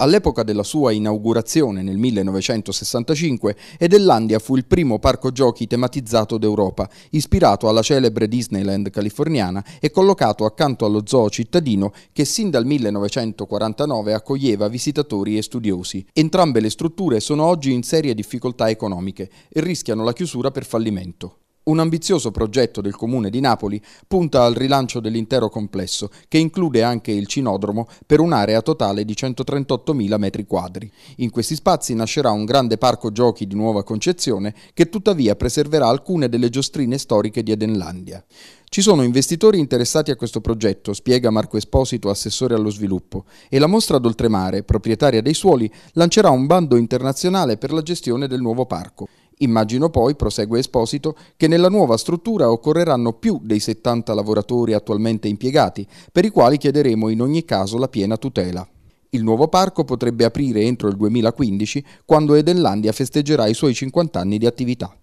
All'epoca della sua inaugurazione nel 1965, Edellandia fu il primo parco giochi tematizzato d'Europa, ispirato alla celebre Disneyland californiana e collocato accanto allo zoo cittadino che sin dal 1949 accoglieva visitatori e studiosi. Entrambe le strutture sono oggi in serie difficoltà economiche e rischiano la chiusura per fallimento. Un ambizioso progetto del Comune di Napoli punta al rilancio dell'intero complesso, che include anche il cinodromo per un'area totale di 138.000 m2. In questi spazi nascerà un grande parco giochi di nuova concezione che tuttavia preserverà alcune delle giostrine storiche di Edenlandia. Ci sono investitori interessati a questo progetto, spiega Marco Esposito, assessore allo sviluppo, e la mostra d'oltremare, proprietaria dei suoli, lancerà un bando internazionale per la gestione del nuovo parco. Immagino poi, prosegue Esposito, che nella nuova struttura occorreranno più dei 70 lavoratori attualmente impiegati, per i quali chiederemo in ogni caso la piena tutela. Il nuovo parco potrebbe aprire entro il 2015, quando Edellandia festeggerà i suoi 50 anni di attività.